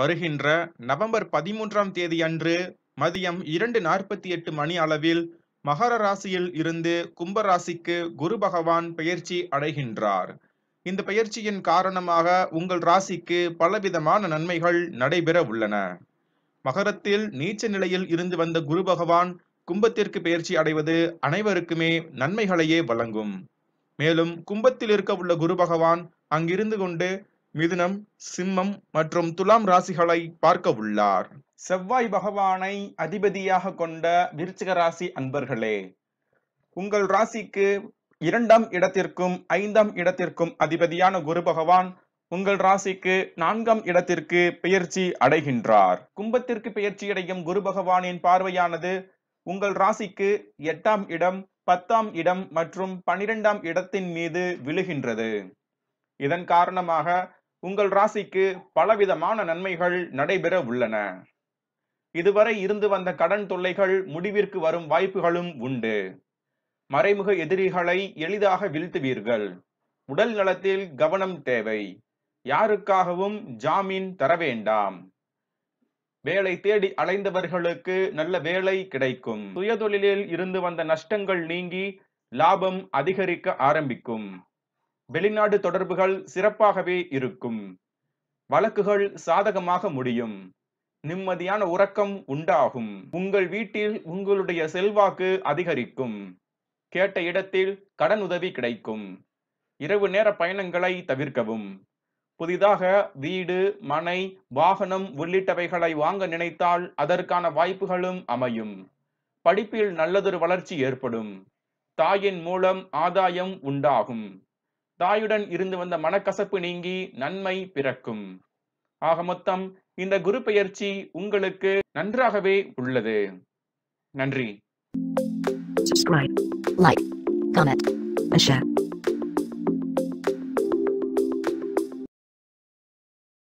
வருகின்ற நவம்பர் பதிமூன்றாம் தேதி அன்று மதியம் இரண்டு நாற்பத்தி எட்டு மணி அளவில் மகர ராசியில் இருந்து கும்பராசிக்கு குரு பகவான் பெயர்ச்சி அடைகின்றார் இந்த பெயர்ச்சியின் காரணமாக உங்கள் ராசிக்கு பலவிதமான நன்மைகள் நடைபெற உள்ளன மகரத்தில் நீச்ச நிலையில் இருந்து வந்த குரு பகவான் கும்பத்திற்கு பெயர்ச்சி அடைவது அனைவருக்குமே நன்மைகளையே வழங்கும் மேலும் கும்பத்தில் இருக்க உள்ள குரு பகவான் அங்கிருந்து கொண்டு மிதுனம் சிம்மம் மற்றும் துலாம் ராசிகளை பார்க்க உள்ளார் செவ்வாய் பகவானை அதிபதியாக கொண்ட விருச்சிக ராசி அன்பர்களே உங்கள் ராசிக்கு இரண்டாம் இடத்திற்கும் ஐந்தாம் இடத்திற்கும் அதிபதியான குரு பகவான் உங்கள் ராசிக்கு நான்காம் இடத்திற்கு பெயர்ச்சி அடைகின்றார் கும்பத்திற்கு பெயர்ச்சி அடையும் குரு பகவானின் பார்வையானது உங்கள் ராசிக்கு எட்டாம் இடம் பத்தாம் இடம் மற்றும் பனிரெண்டாம் இடத்தின் மீது விழுகின்றது இதன் காரணமாக உங்கள் ராசிக்கு பலவிதமான நன்மைகள் நடைபெற உள்ளன இதுவரை இருந்து வந்த கடன் தொல்லைகள் முடிவிற்கு வரும் வாய்ப்புகளும் உண்டு மறைமுக எதிரிகளை எளிதாக வீழ்த்துவீர்கள் உடல் நலத்தில் கவனம் தேவை யாருக்காகவும் ஜாமீன் தர வேண்டாம் வேலை தேடி அலைந்தவர்களுக்கு நல்ல வேலை கிடைக்கும் சுயதொழிலில் இருந்து வந்த நஷ்டங்கள் நீங்கி லாபம் அதிகரிக்க ஆரம்பிக்கும் வெளிநாடு தொடர்புகள் சிறப்பாகவே இருக்கும் வழக்குகள் சாதகமாக முடியும் நிம்மதியான உறக்கம் உண்டாகும் உங்கள் வீட்டில் உங்களுடைய செல்வாக்கு அதிகரிக்கும் கேட்ட இடத்தில் கடன் உதவி கிடைக்கும் இரவு நேர பயணங்களை தவிர்க்கவும் புதிதாக வீடு மனை வாகனம் உள்ளிட்டவைகளை வாங்க நினைத்தால் அதற்கான வாய்ப்புகளும் அமையும் படிப்பில் நல்லதொரு வளர்ச்சி ஏற்படும் தாயின் மூலம் ஆதாயம் உண்டாகும் தாயுடன் இருந்து வந்த மனக்கசப்பு நீங்கி நன்மை பிறக்கும் ஆக மொத்தம் இந்த குரு பெயர்ச்சி உங்களுக்கு நன்றாகவே உள்ளது நன்றி subscribe, like, comment, and share.